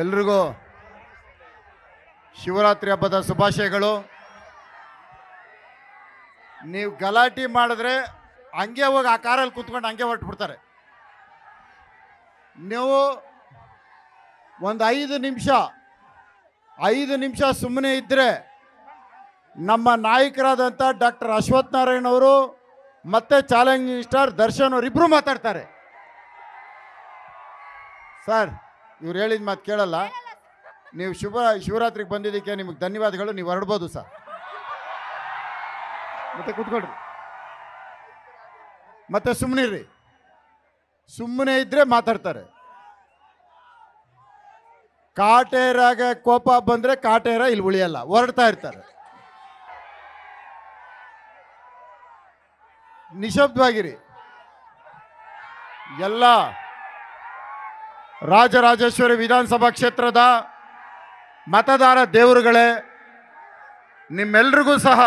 ಎಲ್ರಿಗೂ ಶಿವರಾತ್ರಿ ಹಬ್ಬದ ಶುಭಾಶಯಗಳು ನೀವು ಗಲಾಟೆ ಮಾಡಿದ್ರೆ ಹಂಗೆ ಹೋಗಿ ಆ ಕಾರಲ್ಲಿ ಕೂತ್ಕೊಂಡು ಹಂಗೆ ಬಿಡ್ತಾರೆ ನೀವು ಒಂದು ಐದು ನಿಮಿಷ ಐದು ನಿಮಿಷ ಸುಮ್ಮನೆ ಇದ್ದರೆ ನಮ್ಮ ನಾಯಕರಾದಂಥ ಡಾಕ್ಟರ್ ಅಶ್ವಥ್ ನಾರಾಯಣ ಅವರು ಮತ್ತು ಚಾಲೆಂಜಿಂಗ್ ಸ್ಟಾರ್ ದರ್ಶನ್ ಅವರಿಬ್ಬರು ಮಾತಾಡ್ತಾರೆ ಸರ್ ಇವ್ರು ಹೇಳಿದ ಮಾತು ಕೇಳಲ್ಲ ನೀವು ಶುಭ ಶಿವರಾತ್ರಿಗೆ ಬಂದಿದ್ದಕ್ಕೆ ನಿಮಗೆ ಧನ್ಯವಾದಗಳು ನೀವು ಹೊರಡ್ಬೋದು ಸರ್ ಮತ್ತೆ ಕುತ್ಕೊಳ್ರಿ ಮತ್ತೆ ಸುಮ್ಮನಿರಿ ಸುಮ್ಮನೆ ಇದ್ರೆ ಮಾತಾಡ್ತಾರೆ ಕಾಟೇರಾಗ ಕೋಪ ಬಂದ್ರೆ ಕಾಟೇರ ಇಲ್ಲಿ ಉಳಿಯಲ್ಲ ಹೊರಡ್ತಾ ಇರ್ತಾರೆ ನಿಶಬ್ದವಾಗಿರಿ ಎಲ್ಲ ರಾಜರಾಜೇಶ್ವರಿ ವಿಧಾನಸಭಾ ಕ್ಷೇತ್ರದ ಮತದಾರ ದೇವರುಗಳೇ ನಿಮ್ಮೆಲ್ರಿಗೂ ಸಹ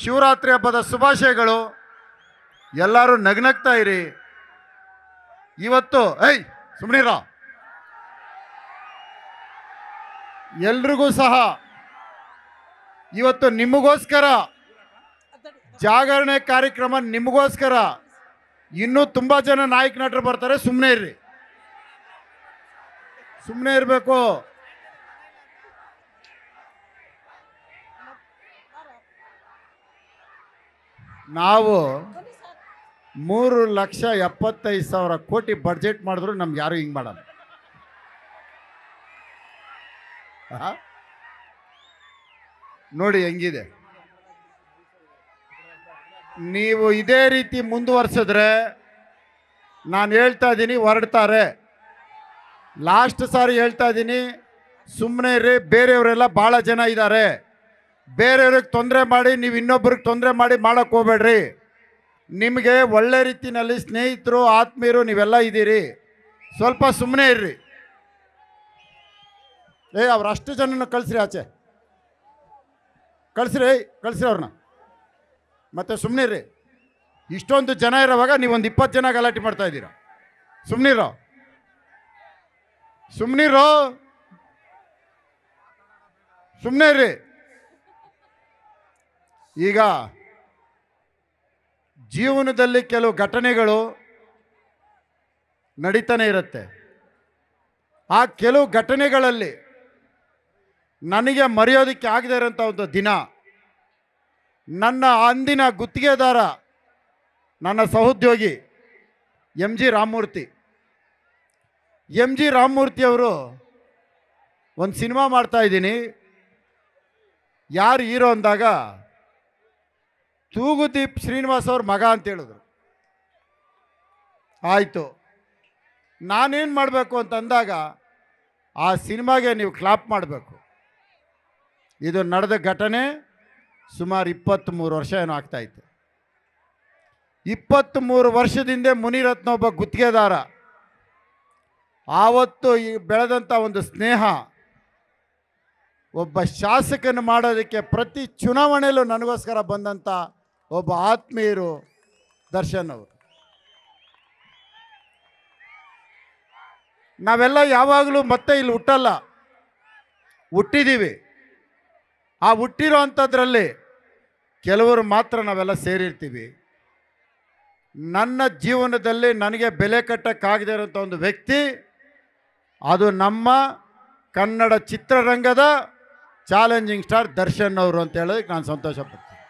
ಶಿವರಾತ್ರಿ ಹಬ್ಬದ ಶುಭಾಶಯಗಳು ಎಲ್ಲರೂ ನಗ್ನಗ್ತಾ ಇರಿ ಇವತ್ತು ಐ ಸುಮ್ನಿರ ಎಲ್ರಿಗೂ ಸಹ ಇವತ್ತು ನಿಮಗೋಸ್ಕರ ಜಾಗರಣೆ ಕಾರ್ಯಕ್ರಮ ನಿಮಗೋಸ್ಕರ ಇನ್ನೂ ತುಂಬ ಜನ ನಾಯಕ ನಟರು ಬರ್ತಾರೆ ಸುಮ್ಮನೆ ಇರ್ರಿ ಸುಮ್ಮನೆ ಇರಬೇಕು ನಾವು ಮೂರು ಲಕ್ಷ ಎಪ್ಪತ್ತೈದು ಸಾವಿರ ಕೋಟಿ ಬಡ್ಜೆಟ್ ಮಾಡಿದ್ರು ನಮ್ಗೆ ಯಾರು ಹಿಂಗೆ ಮಾಡಲ್ಲ ನೋಡಿ ಹೆಂಗಿದೆ ನೀವು ಇದೇ ರೀತಿ ಮುಂದುವರ್ಸಿದ್ರೆ ನಾನು ಹೇಳ್ತಾ ಇದ್ದೀನಿ ಹೊರಡ್ತಾರೆ ಲಾಸ್ಟ್ ಸಾರಿ ಹೇಳ್ತಾ ಇದ್ದೀನಿ ಸುಮ್ಮನೆ ಇರಿ ಬೇರೆಯವರೆಲ್ಲ ಭಾಳ ಜನ ಇದ್ದಾರೆ ಬೇರೆಯವ್ರಿಗೆ ತೊಂದರೆ ಮಾಡಿ ನೀವು ಇನ್ನೊಬ್ರಿಗೆ ತೊಂದರೆ ಮಾಡಿ ಮಾಡೋಕ್ಕೆ ಹೋಗ್ಬೇಡ್ರಿ ನಿಮಗೆ ಒಳ್ಳೆ ರೀತಿಯಲ್ಲಿ ಸ್ನೇಹಿತರು ಆತ್ಮೀಯರು ನೀವೆಲ್ಲ ಇದ್ದೀರಿ ಸ್ವಲ್ಪ ಸುಮ್ಮನೆ ಇರ್ರಿ ಏಯ್ ಅವ್ರು ಅಷ್ಟು ಜನನ ಕಳಿಸ್ರಿ ಆಚೆ ಕಳಿಸ್ರಿ ಕಳಿಸ್ರಿ ಅವ್ರನ್ನ ಮತ್ತೆ ಸುಮ್ಮನೆ ಇರ್ರಿ ಇಷ್ಟೊಂದು ಜನ ಇರೋವಾಗ ನೀವೊಂದು ಇಪ್ಪತ್ತು ಜನ ಗಲಾಟೆ ಮಾಡ್ತಾ ಇದ್ದೀರಾ ಸುಮ್ಮನಿರೋ ಸುಮ್ಮನಿರೋ ಸುಮ್ಮನೆ ರೀ ಈಗ ಜೀವನದಲ್ಲಿ ಕೆಲವು ಘಟನೆಗಳು ನಡೀತಾನೆ ಇರುತ್ತೆ ಆ ಕೆಲವು ಘಟನೆಗಳಲ್ಲಿ ನನಗೆ ಮರೆಯೋದಕ್ಕೆ ಆಗದೇ ಇರೋಂಥ ಒಂದು ದಿನ ನನ್ನ ಅಂದಿನ ಗುತ್ತಿಗೆದಾರ ನನ್ನ ಸಹೋದ್ಯೋಗಿ M G Ramamurthy M G Ramamurthy ಅವರು ಒಂದು ಸಿನಿಮಾ ಮಾಡ್ತಾ ಇದ್ದೀನಿ ಯಾರು ಹೀರೋ ಅಂದಾಗ ತೂಗುದೀಪ್ ಶ್ರೀನಿವಾಸ್ ಅವ್ರ ಮಗ ಅಂತ ಹೇಳಿದ್ರು ಆಯಿತು ನಾನೇನು ಮಾಡಬೇಕು ಅಂತಂದಾಗ ಆ ಸಿನಿಮಾಗೆ ನೀವು ಕ್ಲಾಪ್ ಮಾಡಬೇಕು ಇದು ನಡೆದ ಘಟನೆ ಸುಮಾರು ಇಪ್ಪತ್ತ್ಮೂರು ವರ್ಷ ಏನೋ ಆಗ್ತಾಯಿತ್ತು ಇಪ್ಪತ್ತ್ಮೂರು ವರ್ಷದಿಂದ ಮುನಿರತ್ನ ಒಬ್ಬ ಗುತ್ತಿಗೆದಾರ ಆವತ್ತು ಈ ಬೆಳೆದಂಥ ಒಂದು ಸ್ನೇಹ ಒಬ್ಬ ಶಾಸಕನ ಮಾಡೋದಕ್ಕೆ ಪ್ರತಿ ಚುನಾವಣೆಯಲ್ಲೂ ನನಗೋಸ್ಕರ ಬಂದಂಥ ಒಬ್ಬ ಆತ್ಮೀಯರು ದರ್ಶನ್ ಅವರು ನಾವೆಲ್ಲ ಯಾವಾಗಲೂ ಮತ್ತೆ ಇಲ್ಲಿ ಹುಟ್ಟಲ್ಲ ಹುಟ್ಟಿದ್ದೀವಿ ಆ ಹುಟ್ಟಿರೋ ಅಂಥದ್ರಲ್ಲಿ ಕೆಲವರು ಮಾತ್ರ ನಾವೆಲ್ಲ ಸೇರಿರ್ತೀವಿ ನನ್ನ ಜೀವನದಲ್ಲಿ ನನಗೆ ಬೆಲೆ ಕಟ್ಟಕ್ಕಾಗದೇ ಇರೋಂಥ ಒಂದು ವ್ಯಕ್ತಿ ಅದು ನಮ್ಮ ಕನ್ನಡ ಚಿತ್ರರಂಗದ ಚಾಲೆಂಜಿಂಗ್ ಸ್ಟಾರ್ ದರ್ಶನ್ ಅವರು ಅಂತ ಹೇಳೋದಕ್ಕೆ ನಾನು ಸಂತೋಷ ಪಡ್ತೀನಿ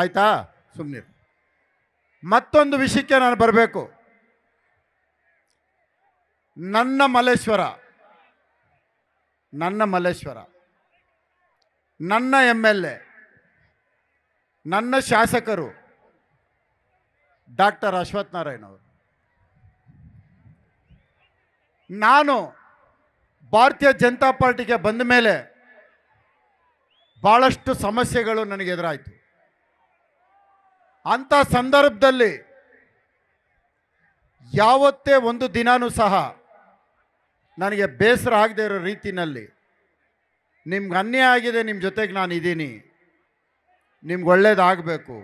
ಆಯಿತಾ ಸುಮ್ಮನೆ ಮತ್ತೊಂದು ವಿಷಯಕ್ಕೆ ನಾನು ಬರಬೇಕು ನನ್ನ ಮಲ್ಲೇಶ್ವರ ನನ್ನ ಮಲ್ಲೇಶ್ವರ ನನ್ನ ಎಮ್ ಎಲ್ ಎ ನನ್ನ ಶಾಸಕರು ಡಾಕ್ಟರ್ ಅವರು ನಾನು ಭಾರತೀಯ ಜನತಾ ಪಾರ್ಟಿಗೆ ಬಂದ ಮೇಲೆ ಭಾಳಷ್ಟು ಸಮಸ್ಯೆಗಳು ನನಗೆ ಎದುರಾಯಿತು ಅಂಥ ಸಂದರ್ಭದಲ್ಲಿ ಯಾವತ್ತೇ ಒಂದು ದಿನಾನೂ ಸಹ ನನಗೆ ಬೇಸರ ಆಗದೇ ಇರೋ ರೀತಿಯಲ್ಲಿ ನಿಮ್ಗೆ ಅನ್ಯಾಯ ಆಗಿದೆ ನಿಮ್ಮ ಜೊತೆಗೆ ನಾನು ಇದ್ದೀನಿ ನಿಮ್ಗೆ ಒಳ್ಳೇದಾಗಬೇಕು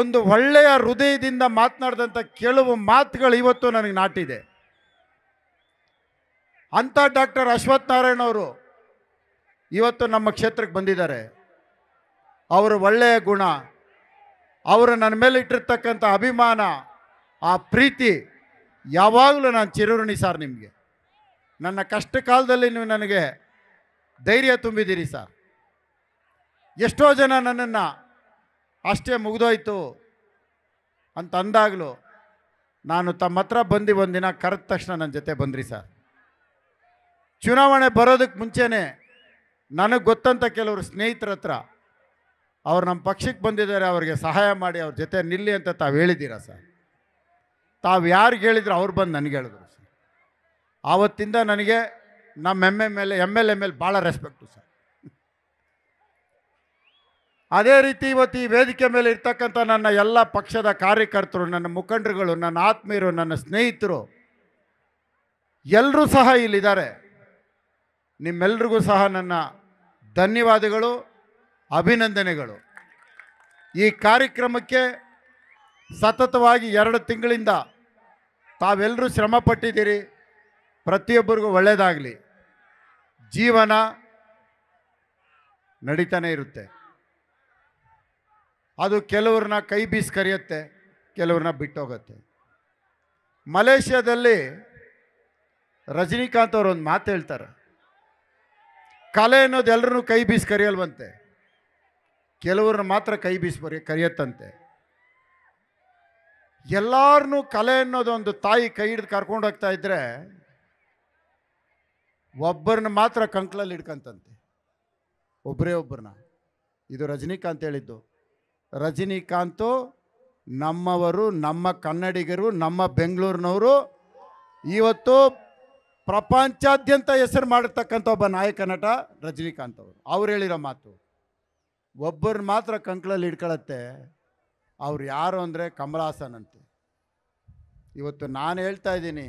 ಒಂದು ಒಳ್ಳೆಯ ಹೃದಯದಿಂದ ಮಾತನಾಡಿದಂಥ ಕೆಲವು ಮಾತುಗಳು ಇವತ್ತು ನನಗೆ ನಾಟಿದೆ ಅಂಥ ಡಾಕ್ಟರ್ ಅಶ್ವಥ್ ನಾರಾಯಣ ಅವರು ಇವತ್ತು ನಮ್ಮ ಕ್ಷೇತ್ರಕ್ಕೆ ಬಂದಿದ್ದಾರೆ ಅವರು ಒಳ್ಳೆಯ ಗುಣ ಅವರು ನನ್ನ ಮೇಲೆ ಇಟ್ಟಿರ್ತಕ್ಕಂಥ ಅಭಿಮಾನ ಆ ಪ್ರೀತಿ ಯಾವಾಗಲೂ ನಾನು ಚಿರಋಣಿ ಸರ್ ನಿಮಗೆ ನನ್ನ ಕಷ್ಟ ಕಾಲದಲ್ಲಿ ನೀವು ನನಗೆ ಧೈರ್ಯ ತುಂಬಿದ್ದೀರಿ ಸರ್ ಎಷ್ಟೋ ಜನ ನನ್ನನ್ನು ಅಷ್ಟೇ ಮುಗಿದೋಯ್ತು ಅಂತ ಅಂದಾಗಲೂ ನಾನು ತಮ್ಮ ಹತ್ರ ಬಂದು ಒಂದಿನ ಕರೆದ ತಕ್ಷಣ ನನ್ನ ಜೊತೆ ಬಂದ್ರಿ ಸರ್ ಚುನಾವಣೆ ಬರೋದಕ್ಕೆ ಮುಂಚೆನೆ ನನಗೆ ಗೊತ್ತಂತ ಕೆಲವರು ಸ್ನೇಹಿತರ ಹತ್ರ ಅವ್ರು ನಮ್ಮ ಪಕ್ಷಕ್ಕೆ ಬಂದಿದ್ದಾರೆ ಅವರಿಗೆ ಸಹಾಯ ಮಾಡಿ ಅವ್ರ ಜೊತೆ ನಿಲ್ಲಿ ಅಂತ ತಾವು ಹೇಳಿದ್ದೀರಾ ಸರ್ ತಾವು ಯಾರಿಗೆ ಹೇಳಿದ್ರು ಅವ್ರು ಬಂದು ನನಗೆ ಹೇಳಿದ್ರು ಸರ್ ಆವತ್ತಿಂದ ನನಗೆ ನಮ್ಮ ಎಮ್ ಎ ಮೇಲೆ ಎಮ್ ಎಲ್ ಎ ಮೇಲೆ ಭಾಳ ರೆಸ್ಪೆಕ್ಟು ಸರ್ ಅದೇ ರೀತಿ ಇವತ್ತು ಈ ವೇದಿಕೆ ಮೇಲೆ ಇರ್ತಕ್ಕಂಥ ನನ್ನ ಎಲ್ಲ ಪಕ್ಷದ ಕಾರ್ಯಕರ್ತರು ನನ್ನ ಮುಖಂಡರುಗಳು ನನ್ನ ಆತ್ಮೀಯರು ನನ್ನ ಸ್ನೇಹಿತರು ಎಲ್ಲರೂ ಸಹ ಇಲ್ಲಿದ್ದಾರೆ ನಿಮ್ಮೆಲ್ರಿಗೂ ಸಹ ನನ್ನ ಧನ್ಯವಾದಗಳು ಅಭಿನಂದನೆಗಳು ಈ ಕಾರ್ಯಕ್ರಮಕ್ಕೆ ಸತತವಾಗಿ ಎರಡು ತಿಂಗಳಿಂದ ತಾವೆಲ್ಲರೂ ಶ್ರಮ ಪಟ್ಟಿದ್ದೀರಿ ಪ್ರತಿಯೊಬ್ಬರಿಗೂ ಒಳ್ಳೆಯದಾಗಲಿ ಜೀವನ ನಡೀತಾನೆ ಇರುತ್ತೆ ಅದು ಕೆಲವ್ರನ್ನ ಕೈ ಬೀಸ್ ಕರೆಯುತ್ತೆ ಕೆಲವ್ರನ್ನ ಬಿಟ್ಟೋಗತ್ತೆ ಮಲೇಷ್ಯಾದಲ್ಲಿ ರಜನಿಕಾಂತ್ ಅವರು ಒಂದು ಮಾತು ಹೇಳ್ತಾರೆ ಕಲೆ ಅನ್ನೋದು ಎಲ್ಲರೂ ಕೈ ಬೀಸಿ ಕರೆಯಲ್ವಂತೆ ಕೆಲವ್ರನ್ನ ಮಾತ್ರ ಕೈ ಬೀಸಿ ಬರಿ ಕರೆಯತ್ತಂತೆ ಎಲ್ಲಾರನ್ನು ಕಲೆ ಅನ್ನೋದೊಂದು ತಾಯಿ ಕೈ ಹಿಡಿದು ಕರ್ಕೊಂಡು ಹೋಗ್ತಾ ಇದ್ರೆ ಒಬ್ಬರನ್ನ ಮಾತ್ರ ಕಂಕ್ಳಲ್ಲಿ ಹಿಡ್ಕಂತಂತೆ ಒಬ್ಬರೇ ಒಬ್ಬರನ್ನ ಇದು ರಜನಿಕಾಂತ್ ಹೇಳಿದ್ದು ರಜನಿಕಾಂತು ನಮ್ಮವರು ನಮ್ಮ ಕನ್ನಡಿಗರು ನಮ್ಮ ಬೆಂಗಳೂರಿನವರು ಇವತ್ತು ಪ್ರಪಂಚಾದ್ಯಂತ ಹೆಸರು ಮಾಡಿರ್ತಕ್ಕಂಥ ಒಬ್ಬ ನಾಯಕ ನಟ ರಜನಿಕಾಂತ್ ಅವರು ಅವ್ರು ಹೇಳಿರೋ ಮಾತು ಒಬ್ಬರನ್ನ ಮಾತ್ರ ಕಂಕಳಲ್ಲಿ ಹಿಡ್ಕೊಳತ್ತೆ ಅವ್ರು ಯಾರು ಅಂದರೆ ಕಮಲ್ ಹಾಸನ್ ಇವತ್ತು ನಾನು ಹೇಳ್ತಾ ಇದ್ದೀನಿ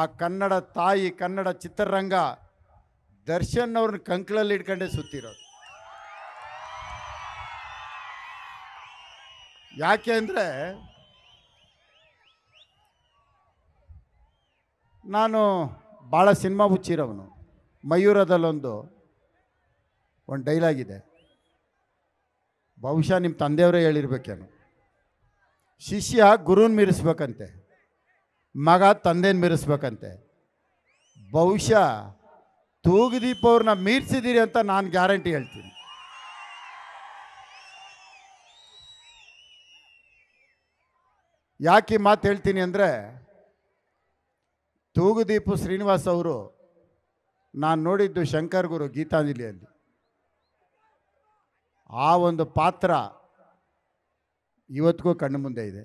ಆ ಕನ್ನಡ ತಾಯಿ ಕನ್ನಡ ಚಿತ್ರರಂಗ ದರ್ಶನ್ ಅವ್ರನ್ನ ಕಂಕಳಲ್ಲಿ ಹಿಡ್ಕೊಂಡೇ ಸುತ್ತಿರೋದು ಯಾಕೆ ಅಂದರೆ ನಾನು ಭಾಳ ಸಿನಿಮಾ ಹುಚ್ಚಿರೋವನು ಮಯೂರದಲ್ಲೊಂದು ಒಂದು ಡೈಲಾಗ್ ಇದೆ ಬಹುಶಃ ನಿಮ್ಮ ತಂದೆಯವರೇ ಹೇಳಿರ್ಬೇಕೇನು ಶಿಷ್ಯ ಗುರುನ್ ಮೀರಿಸ್ಬೇಕಂತೆ ಮಗ ತಂದೆನ ಮೀರಿಸ್ಬೇಕಂತೆ ಬಹುಶಃ ತೂಗುದೀಪವ್ರನ್ನ ಮೀರಿಸಿದ್ದೀರಿ ಅಂತ ನಾನು ಗ್ಯಾರಂಟಿ ಹೇಳ್ತೀನಿ ಯಾಕೆ ಮಾತು ಹೇಳ್ತೀನಿ ಅಂದರೆ ತೂಗುದೀಪು ಶ್ರೀನಿವಾಸ್ ಅವರು ನಾನು ನೋಡಿದ್ದು ಶಂಕರ್ ಗುರು ಗೀತಾಂಜಲಿಯಲ್ಲಿ ಆ ಒಂದು ಪಾತ್ರ ಇವತ್ತಿಗೂ ಕಣ್ಣು ಮುಂದೆ ಇದೆ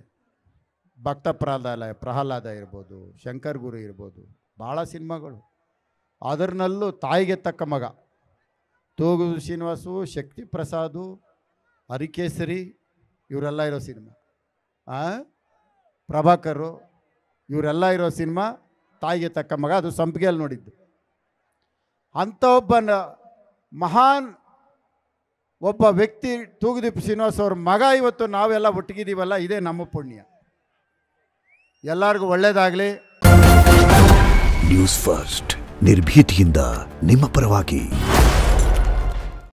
ಭಕ್ತ ಪ್ರಹ್ಲಾದ ಪ್ರಹ್ಲಾದ ಇರ್ಬೋದು ಶಂಕರ್ ಗುರು ಇರ್ಬೋದು ಭಾಳ ಸಿನಿಮಾಗಳು ಅದರಲ್ಲೂ ತಾಯಿಗೆ ತಕ್ಕ ಮಗ ತೂಗು ಶ್ರೀನಿವಾಸು ಶಕ್ತಿ ಪ್ರಸಾದು ಹರಿಕೇಸರಿ ಇವರೆಲ್ಲ ಇರೋ ಸಿನಿಮಾ ಪ್ರಭಾಕರು ಇವರೆಲ್ಲ ಇರೋ ಸಿನಿಮಾ ತಾಯಿಗೆ ತಕ್ಕ ಮಗ ಅದು ಸಂಪಿಗೆಯಲ್ಲಿ ನೋಡಿದ್ದು ಅಂಥ ಒಬ್ಬ ಮಹಾನ್ ಒಬ್ಬ ವ್ಯಕ್ತಿ ತೂಗುದೀಪ್ ಶ್ರೀನಿವಾಸ್ ಅವ್ರ ಮಗ ಇವತ್ತು ನಾವೆಲ್ಲ ಒಟ್ಟಿಗಿದ್ದೀವಲ್ಲ ಇದೇ ನಮ್ಮ ಪುಣ್ಯ ಎಲ್ಲರಿಗೂ ಒಳ್ಳೇದಾಗಲಿ ನ್ಯೂಸ್ ಫಸ್ಟ್ ನಿರ್ಭೀತಿಯಿಂದ ನಿಮ್ಮ ಪರವಾಗಿ